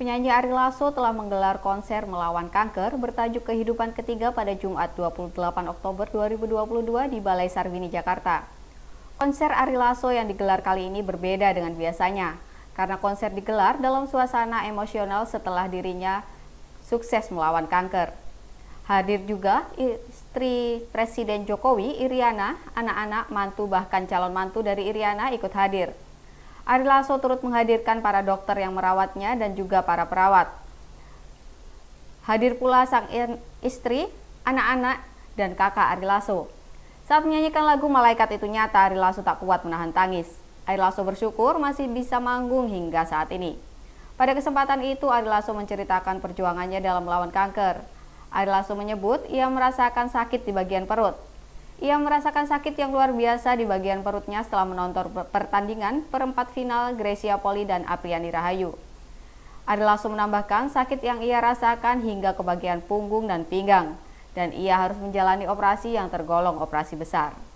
Penyanyi Ari Lasso telah menggelar konser melawan kanker bertajuk Kehidupan Ketiga pada Jumat 28 Oktober 2022 di Balai Sarwini, Jakarta. Konser Ari Lasso yang digelar kali ini berbeda dengan biasanya, karena konser digelar dalam suasana emosional setelah dirinya sukses melawan kanker. Hadir juga istri Presiden Jokowi, Iriana, anak-anak, mantu bahkan calon mantu dari Iriana ikut hadir. Ari Lasso turut menghadirkan para dokter yang merawatnya dan juga para perawat. Hadir pula sang istri, anak-anak, dan kakak Ari Lasso. Saat menyanyikan lagu Malaikat Itu Nyata, Ari Lasso tak kuat menahan tangis. Ari Lasso bersyukur masih bisa manggung hingga saat ini. Pada kesempatan itu, Ari Lasso menceritakan perjuangannya dalam melawan kanker. Ari Lasso menyebut ia merasakan sakit di bagian perut, ia merasakan sakit yang luar biasa di bagian perutnya setelah menonton pertandingan perempat final Gracia Poli dan Apriani Rahayu. Ari langsung menambahkan sakit yang ia rasakan hingga ke bagian punggung dan pinggang, dan ia harus menjalani operasi yang tergolong operasi besar.